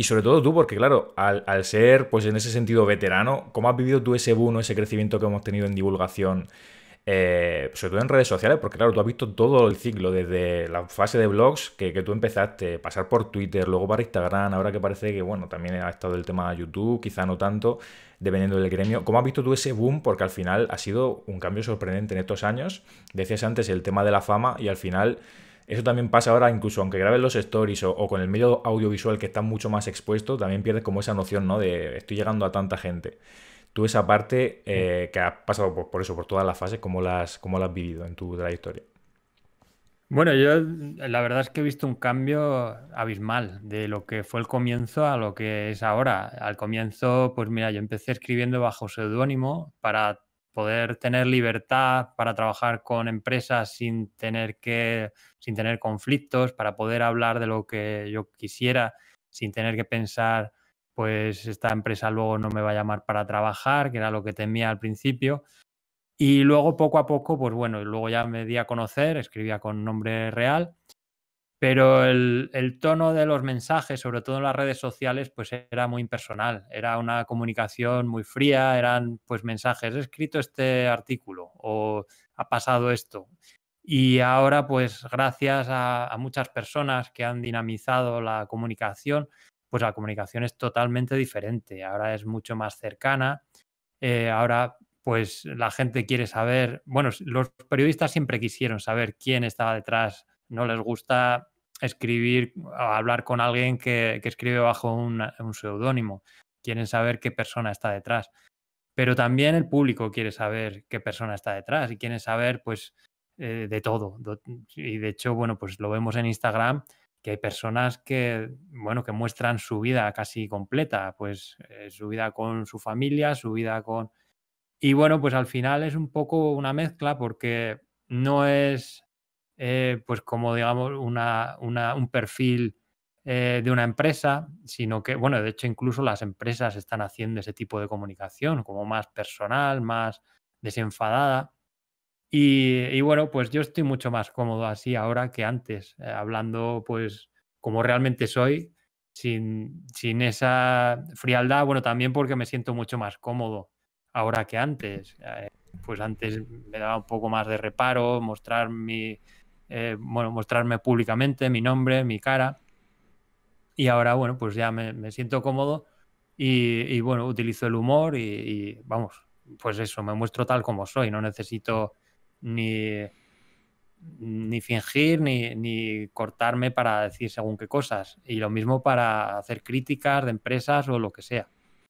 Y sobre todo tú, porque claro, al, ser, pues en ese sentido, veterano, ¿cómo has vivido tú ese boom, ese crecimiento que hemos tenido en divulgación? Eh, sobre todo en redes sociales, porque claro, tú has visto todo el ciclo, desde la fase de blogs que, tú empezaste, pasar por Twitter, luego para Instagram, ahora que parece que, bueno, también ha estado el tema de YouTube, quizá no tanto, dependiendo del gremio. ¿Cómo has visto tú ese boom? Porque al final ha sido un cambio sorprendente en estos años. Decías antes el tema de la fama y al final eso también pasa ahora, incluso aunque grabes los stories o, con el medio audiovisual que está mucho más expuesto, también pierdes como esa noción, ¿no? De estoy llegando a tanta gente. Tú esa parte eh, que has pasado por, eso, por todas las fases, ¿cómo las, cómo las has vivido en tu trayectoria? Bueno, yo la verdad es que he visto un cambio abismal de lo que fue el comienzo a lo que es ahora. Al comienzo, pues mira, yo empecé escribiendo bajo seudónimo para poder tener libertad para trabajar con empresas sin tener que, sin tener conflictos, para poder hablar de lo que yo quisiera, sin tener que pensar, pues esta empresa luego no me va a llamar para trabajar, que era lo que temía al principio. Y luego poco a poco, pues bueno, luego ya me di a conocer, escribía con nombre real pero el, tono de los mensajes, sobre todo en las redes sociales, pues era muy impersonal, era una comunicación muy fría, eran pues mensajes, he escrito este artículo o ha pasado esto. Y ahora pues gracias a, muchas personas que han dinamizado la comunicación, pues la comunicación es totalmente diferente, ahora es mucho más cercana, eh, ahora pues la gente quiere saber, bueno, los periodistas siempre quisieron saber quién estaba detrás no les gusta escribir o hablar con alguien que, escribe bajo un, seudónimo. Quieren saber qué persona está detrás. Pero también el público quiere saber qué persona está detrás y quiere saber, pues, eh, de todo. Y de hecho, bueno, pues lo vemos en Instagram, que hay personas que, bueno, que muestran su vida casi completa, pues eh, su vida con su familia, su vida con... Y bueno, pues al final es un poco una mezcla porque no es eh, pues como digamos un perfil eh, de una empresa, sino que, bueno, de hecho incluso las empresas están haciendo ese tipo de comunicación como más personal, más desenfadada. Y, bueno, pues yo estoy mucho más cómodo así ahora que antes, eh, hablando pues como realmente soy, sin, sin esa frialdad, bueno, también porque me siento mucho más cómodo ahora que antes. pues antes me daba un poco más de reparo mostrar mi, eh, bueno, mostrarme públicamente mi nombre, mi cara. Y ahora, bueno, pues ya me, siento cómodo y, bueno, utilizo el humor y, vamos, pues eso, me muestro tal como soy, no necesito ni, ni fingir ni cortarme para decir según qué cosas. Y lo mismo para hacer críticas de empresas o lo que sea.